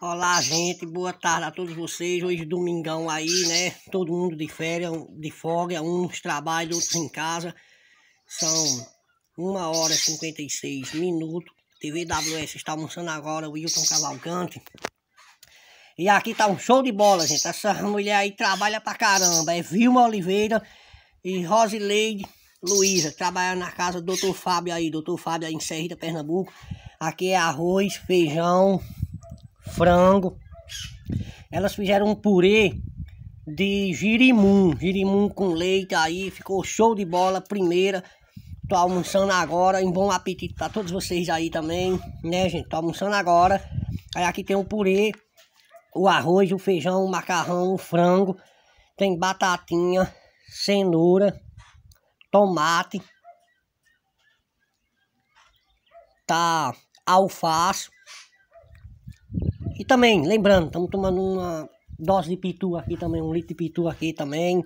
Olá, gente. Boa tarde a todos vocês. Hoje domingão aí, né? Todo mundo de férias, de folga, uns trabalham, outros em casa. São 1 hora e 56 minutos. TVWS está almoçando agora, Wilton Cavalcante. E aqui tá um show de bola, gente. Essa mulher aí trabalha pra caramba. É Vilma Oliveira e Rosileide Luiza, trabalhando na casa do Dr. Fábio aí. Dr. Fábio aí em Serrita, Pernambuco. Aqui é arroz, feijão, frango. Elas fizeram um purê de girimum, girimum com leite aí, ficou show de bola, primeira. Tô almoçando agora, em bom apetite para todos vocês aí também, né, gente? Tô almoçando agora. Aí aqui tem o purê, o arroz, o feijão, o macarrão, o frango, tem batatinha, cenoura, tomate, tá alface, e também, lembrando, estamos tomando uma dose de pitu aqui também, um litro de pitu aqui também.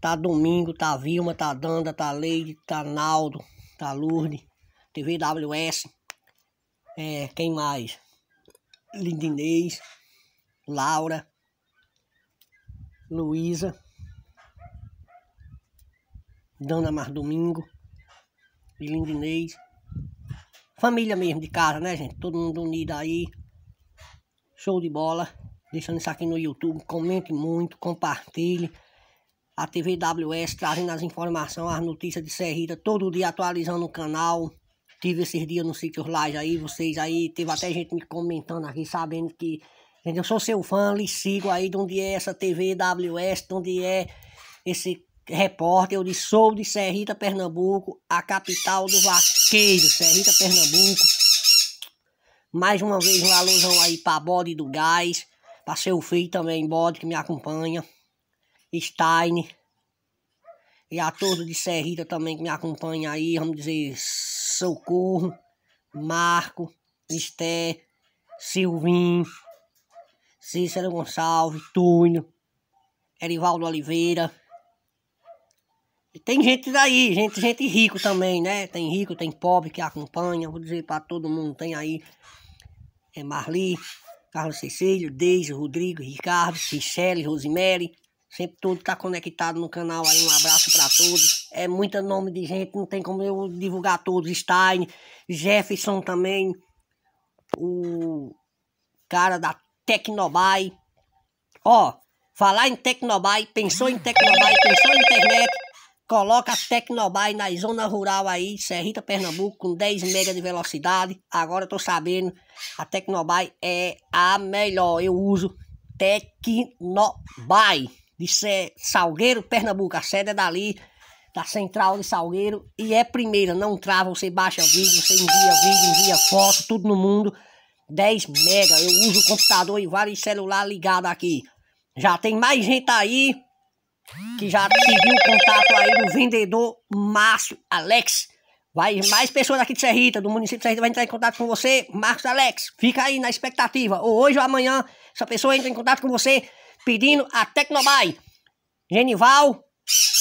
Tá Domingo, tá Vilma, tá Danda, tá Leide, tá Naldo, tá Lourdes, TVWS, é, quem mais? Lindinês, Laura, Luísa, Danda Mar Domingo, Lindinês. Família mesmo de casa, né, gente? Todo mundo unido aí. Show de bola. Deixando isso aqui no YouTube. Comente muito, compartilhe. A TVWS trazendo as informações, as notícias de Serrita. Todo dia atualizando o canal. Tive esses dias no sítio Live aí, vocês aí. Teve até gente me comentando aqui, sabendo que... Eu sou seu fã, lhe sigo aí de onde é essa TVWS, de onde é esse repórter, eu disse, sou de Serrita, Pernambuco, a capital do vaqueiro, Serrita, Pernambuco. Mais uma vez um alusão aí para bode do gás, para seu filho também, bode que me acompanha, Stein, e a todos de Serrita também que me acompanha aí, vamos dizer, Socorro, Marco, Esté, Silvinho, Cícero Gonçalves, Túlio, Erivaldo Oliveira. E tem gente daí, gente, gente rico também, né? Tem rico, tem pobre que acompanha. Vou dizer para todo mundo, tem aí é Marli, Carlos Cecílio, Deise, Rodrigo, Ricardo, Michele, Rosemary. Sempre tudo tá conectado no canal aí. Um abraço para todos. É muito nome de gente, não tem como eu divulgar todos. Stein, Jefferson também, o cara da Tecnobai. Ó, falar em Tecnobai, pensou em Tecnobai, pensou em internet. Coloca a Tecnobuy na zona rural aí, Serrita, Pernambuco, com 10 mega de velocidade. Agora eu tô sabendo, a Tecnobuy é a melhor. Eu uso Tecnobuy, de Salgueiro, Pernambuco. A sede é dali, da central de Salgueiro. E é primeira, não trava, você baixa vídeo, você envia vídeo, envia foto, tudo no mundo. 10 mega, eu uso o computador e vários celulares ligados aqui. Já tem mais gente aí que já pediu o contato aí do vendedor Márcio Alex. Vai mais pessoas aqui de Serrita, do município de Serrita, vai entrar em contato com você, Marcos Alex. Fica aí na expectativa. Ou hoje ou amanhã, essa pessoa entra em contato com você pedindo a Tecnobai. Genival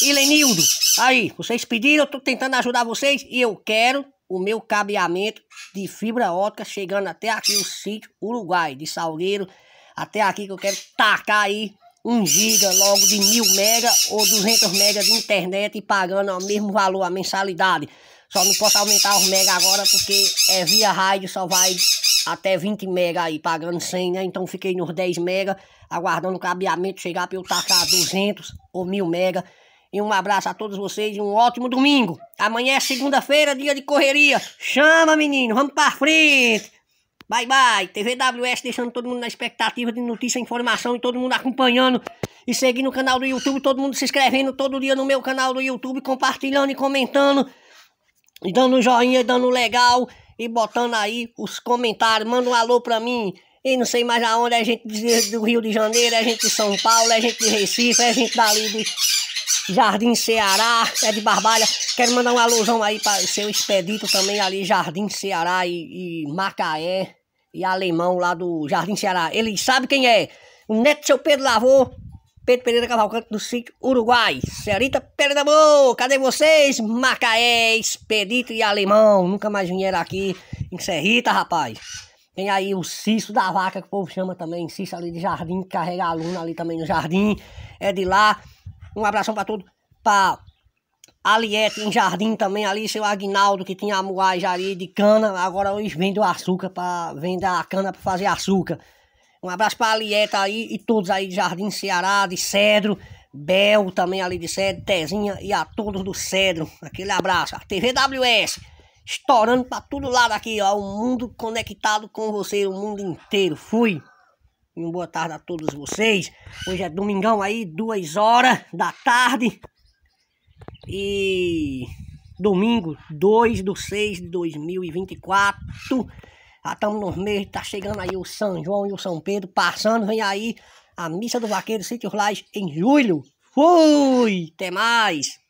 e Lenildo. Aí, vocês pediram, eu tô tentando ajudar vocês e eu quero o meu cabeamento de fibra ótica chegando até aqui o sítio Uruguai, de Salgueiro, até aqui que eu quero tacar aí 1 giga logo de 1000 mega ou 200 mega de internet e pagando o mesmo valor, a mensalidade. Só não posso aumentar os mega agora porque é via rádio, só vai até 20 mega aí, pagando 100, né? Então fiquei nos 10 mega, aguardando o cabeamento chegar para eu tacar 200 ou 1000 mega. E um abraço a todos vocês e um ótimo domingo. Amanhã é segunda-feira, dia de correria. Chama, menino, vamos para frente. Bye bye. TVWS deixando todo mundo na expectativa de notícia, informação e todo mundo acompanhando. E seguindo o canal do YouTube, todo mundo se inscrevendo todo dia no meu canal do YouTube, compartilhando e comentando. E dando joinha, dando legal. E botando aí os comentários. Manda um alô pra mim. E não sei mais aonde. É gente do Rio de Janeiro, é gente de São Paulo, é gente de Recife, é gente dali de Jardim Ceará, é de Barbalha. Quero mandar um alôzão aí para o seu expedito também ali, Jardim Ceará e, e Macaé e alemão lá do Jardim Ceará. Ele sabe quem é. O neto seu Pedro Lavô, Pedro Pereira Cavalcante do sítio Uruguai. Senhorita Pereira boa cadê vocês? Macaés, Expedito e Alemão, nunca mais vieram aqui em Serrita, rapaz. Tem aí o Cício da Vaca, que o povo chama também, Cício ali de Jardim, que carrega aluno ali também no Jardim. É de lá. Um abração para todos, para Aliete é, em Jardim também, ali seu Agnaldo que tinha a moagem ali de cana, agora eles vendem o açúcar para vender a cana para fazer açúcar. Um abraço para Alieta aí e todos aí de Jardim Ceará, de Cedro, Bel também ali de Cedro, Tezinha e a todos do Cedro. Aquele abraço. A TVWS estourando para todo lado aqui, ó, o mundo conectado com você, o mundo inteiro. Fui. Uma boa tarde a todos vocês. Hoje é domingão aí, duas horas da tarde e domingo 2 do 6 de 2024. Já estamos nos meses, tá chegando aí o São João e o São Pedro, passando, vem aí a missa do Vaqueiro Sítio Lages em julho. Fui! Até mais!